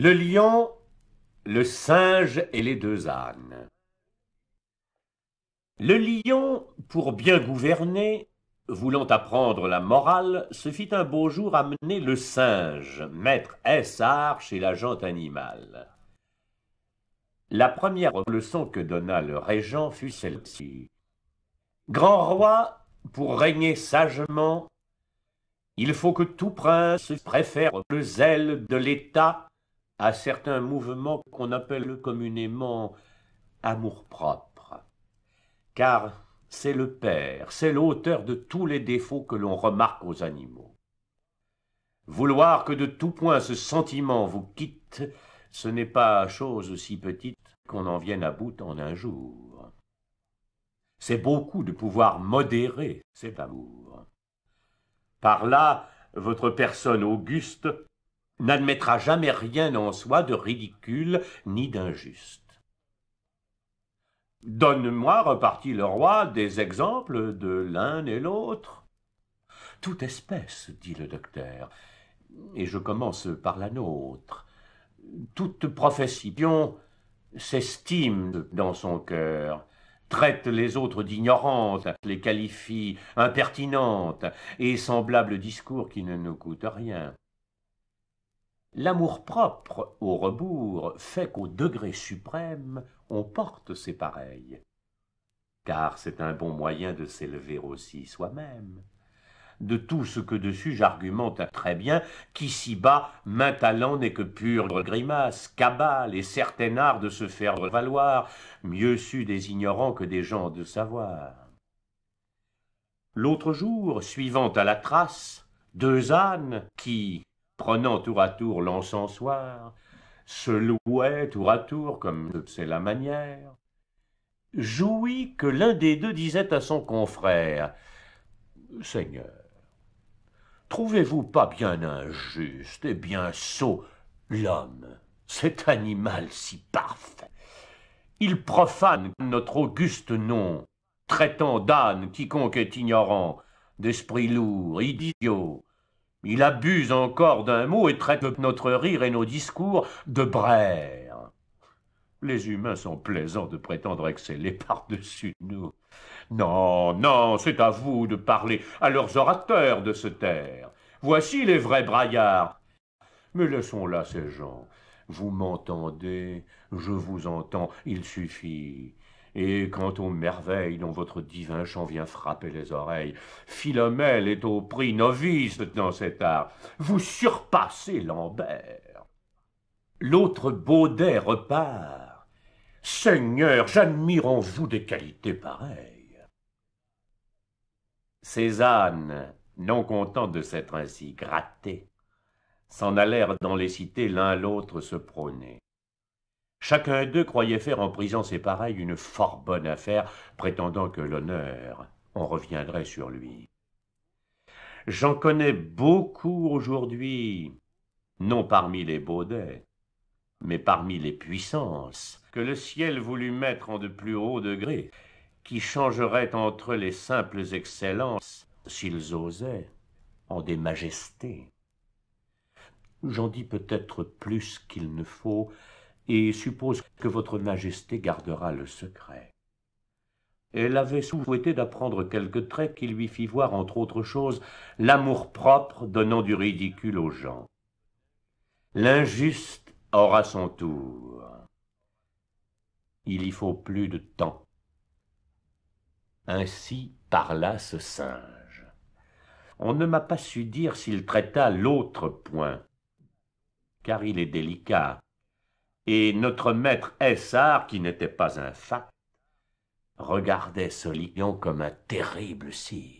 Le lion, le singe et les deux ânes. Le lion, pour bien gouverner, voulant apprendre la morale, se fit un beau jour amener le singe, maître Essard chez l'agent animal. La première leçon que donna le régent fut celle-ci. Grand roi, pour régner sagement, il faut que tout prince préfère le zèle de l'État à certains mouvements qu'on appelle communément amour-propre. Car c'est le père, c'est l'auteur de tous les défauts que l'on remarque aux animaux. Vouloir que de tout point ce sentiment vous quitte, ce n'est pas chose si petite qu'on en vienne à bout en un jour. C'est beaucoup de pouvoir modérer cet amour. Par là, votre personne auguste n'admettra jamais rien en soi de ridicule ni d'injuste. Donne-moi, repartit le roi, des exemples de l'un et l'autre. Toute espèce, dit le docteur, et je commence par la nôtre. Toute profession s'estime dans son cœur, traite les autres d'ignorantes, les qualifie impertinentes, et semblable discours qui ne nous coûte rien. L'amour-propre, au rebours, fait qu'au degré suprême, on porte ses pareils. Car c'est un bon moyen de s'élever aussi soi-même. De tout ce que dessus j'argumente très bien, qu'ici bas, main talent n'est que pure grimace, cabale et certain art de se faire valoir, mieux su des ignorants que des gens de savoir. L'autre jour, suivant à la trace, deux ânes qui, prenant tour à tour l'encensoir, se louait tour à tour, comme c'est la manière, jouit que l'un des deux disait à son confrère Seigneur, trouvez-vous pas bien injuste et bien sot l'homme, cet animal si parfait Il profane notre auguste nom, traitant d'âne quiconque est ignorant, d'esprit lourd, idiot, il abuse encore d'un mot et traite notre rire et nos discours de brères. Les humains sont plaisants de prétendre exceller par-dessus nous. Non, non, c'est à vous de parler à leurs orateurs de se taire. Voici les vrais braillards. Mais laissons là ces gens. Vous m'entendez, je vous entends, il suffit. Et quant aux merveilles dont votre divin chant vient frapper les oreilles, Philomèle est au prix novice dans cet art. Vous surpassez Lambert. L'autre Baudet repart. Seigneur, j'admire en vous des qualités pareilles. Cézanne, non content de s'être ainsi gratté, s'en allèrent dans les cités l'un l'autre se prôner. Chacun d'eux croyait faire en prison ses pareils une fort bonne affaire, prétendant que l'honneur, en reviendrait sur lui. J'en connais beaucoup aujourd'hui, non parmi les Baudets, mais parmi les puissances que le ciel voulut mettre en de plus hauts degrés, qui changeraient entre les simples excellences, s'ils osaient, en des majestés. J'en dis peut-être plus qu'il ne faut, et suppose que votre majesté gardera le secret. Elle avait souhaité d'apprendre quelques traits qui lui fit voir, entre autres choses, l'amour-propre donnant du ridicule aux gens. L'injuste aura son tour. Il y faut plus de temps. Ainsi parla ce singe. On ne m'a pas su dire s'il traita l'autre point, car il est délicat, et notre maître Essard, qui n'était pas un fat, regardait ce lion comme un terrible sire.